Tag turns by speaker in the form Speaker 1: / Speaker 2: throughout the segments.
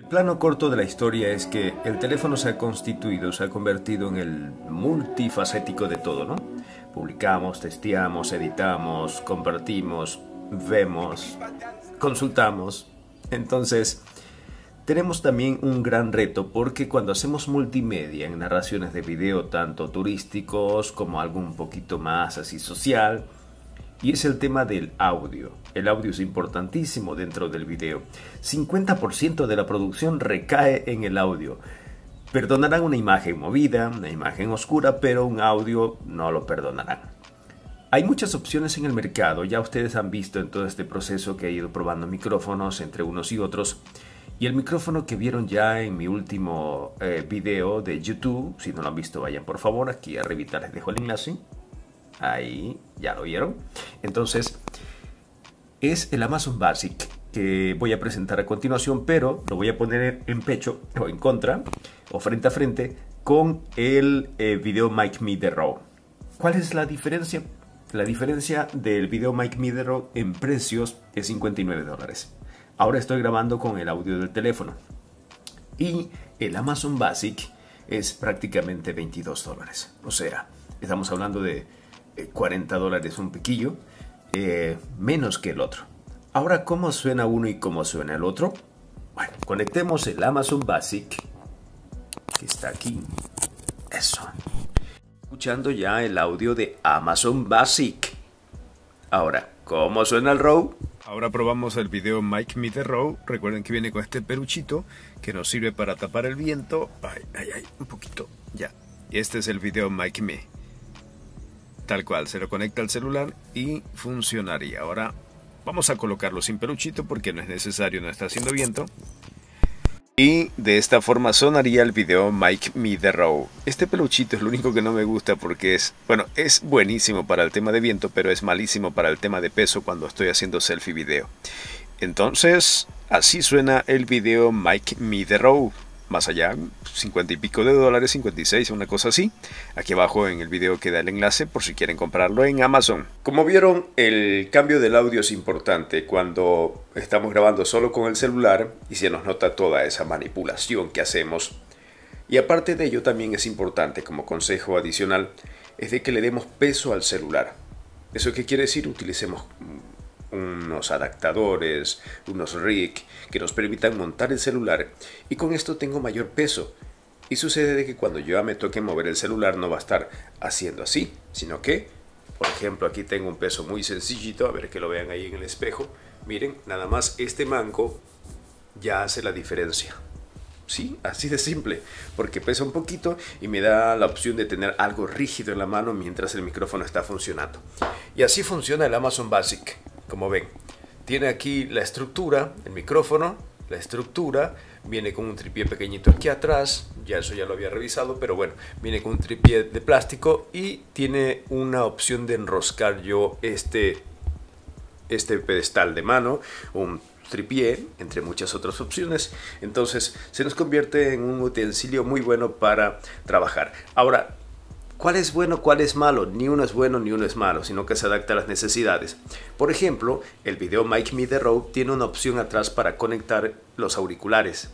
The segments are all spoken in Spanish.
Speaker 1: El plano corto de la historia es que el teléfono se ha constituido, se ha convertido en el multifacético de todo, ¿no? Publicamos, testeamos, editamos, compartimos, vemos, consultamos. Entonces, tenemos también un gran reto porque cuando hacemos multimedia en narraciones de video, tanto turísticos como algo un poquito más así social, y es el tema del audio. El audio es importantísimo dentro del video. 50% de la producción recae en el audio. Perdonarán una imagen movida, una imagen oscura, pero un audio no lo perdonarán. Hay muchas opciones en el mercado, ya ustedes han visto en todo este proceso que he ido probando micrófonos entre unos y otros. Y el micrófono que vieron ya en mi último eh, video de YouTube, si no lo han visto vayan por favor, aquí arribita les dejo el enlace. Ahí, ya lo vieron. Entonces, es el Amazon Basic que voy a presentar a continuación, pero lo voy a poner en pecho o en contra o frente a frente con el eh, video Mike Me ¿Cuál es la diferencia? La diferencia del video Mike Me en precios es 59 dólares. Ahora estoy grabando con el audio del teléfono. Y el Amazon Basic es prácticamente 22 dólares. O sea, estamos hablando de 40 eh, dólares un piquillo eh, menos que el otro. Ahora, ¿cómo suena uno y cómo suena el otro? Bueno, conectemos el Amazon Basic, que está aquí. Eso. Escuchando ya el audio de Amazon Basic. Ahora, ¿cómo suena el row? Ahora probamos el video Mike Meet the Row. Recuerden que viene con este peruchito que nos sirve para tapar el viento. Ay, ay, ay, un poquito, ya. este es el video Mike Me. Tal cual, se lo conecta al celular y funcionaría. Ahora vamos a colocarlo sin peluchito porque no es necesario, no está haciendo viento. Y de esta forma sonaría el video Mike Me The Row. Este peluchito es lo único que no me gusta porque es, bueno, es buenísimo para el tema de viento, pero es malísimo para el tema de peso cuando estoy haciendo selfie video. Entonces, así suena el video Mike Me The Row más allá, 50 y pico de dólares, 56, una cosa así. Aquí abajo en el video queda el enlace por si quieren comprarlo en Amazon. Como vieron, el cambio del audio es importante cuando estamos grabando solo con el celular y se nos nota toda esa manipulación que hacemos. Y aparte de ello también es importante como consejo adicional, es de que le demos peso al celular. ¿Eso qué quiere decir? Utilicemos unos adaptadores, unos rig que nos permitan montar el celular y con esto tengo mayor peso. Y sucede de que cuando yo me toque mover el celular no va a estar haciendo así, sino que, por ejemplo, aquí tengo un peso muy sencillito, a ver que lo vean ahí en el espejo. Miren, nada más este mango ya hace la diferencia. Sí, así de simple, porque pesa un poquito y me da la opción de tener algo rígido en la mano mientras el micrófono está funcionando. Y así funciona el Amazon Basic. Como ven, tiene aquí la estructura, el micrófono, la estructura, viene con un tripié pequeñito aquí atrás, ya eso ya lo había revisado, pero bueno, viene con un tripié de plástico y tiene una opción de enroscar yo este, este pedestal de mano, un tripié, entre muchas otras opciones. Entonces se nos convierte en un utensilio muy bueno para trabajar. Ahora, cuál es bueno, cuál es malo. Ni uno es bueno, ni uno es malo, sino que se adapta a las necesidades. Por ejemplo, el video Mike Me The Road tiene una opción atrás para conectar los auriculares.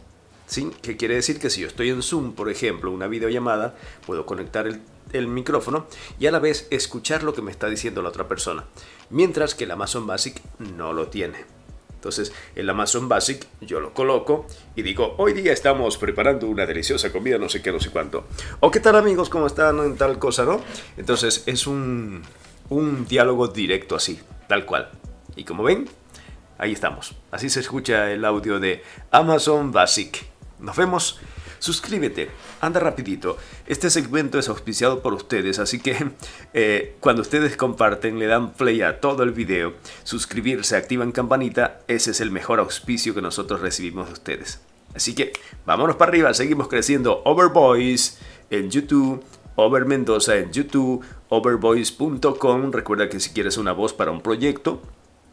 Speaker 1: ¿Sí? Que quiere decir que si yo estoy en Zoom, por ejemplo, una videollamada, puedo conectar el, el micrófono y a la vez escuchar lo que me está diciendo la otra persona. Mientras que el Amazon Basic no lo tiene. Entonces el Amazon Basic yo lo coloco y digo, hoy día estamos preparando una deliciosa comida, no sé qué, no sé cuánto. O oh, qué tal amigos, cómo están en tal cosa, ¿no? Entonces es un, un diálogo directo así, tal cual. Y como ven, ahí estamos. Así se escucha el audio de Amazon Basic. Nos vemos. Suscríbete, anda rapidito. Este segmento es auspiciado por ustedes, así que eh, cuando ustedes comparten, le dan play a todo el video, suscribirse, activan campanita, ese es el mejor auspicio que nosotros recibimos de ustedes. Así que vámonos para arriba, seguimos creciendo. Overboys en YouTube, Over Mendoza en YouTube, overboys.com. Recuerda que si quieres una voz para un proyecto,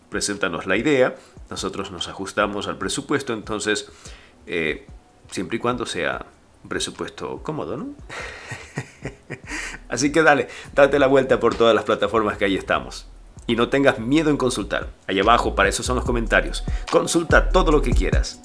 Speaker 1: preséntanos la idea, nosotros nos ajustamos al presupuesto, entonces... Eh, siempre y cuando sea un presupuesto cómodo, ¿no? Así que dale, date la vuelta por todas las plataformas que ahí estamos. Y no tengas miedo en consultar. Allá abajo, para eso son los comentarios. Consulta todo lo que quieras.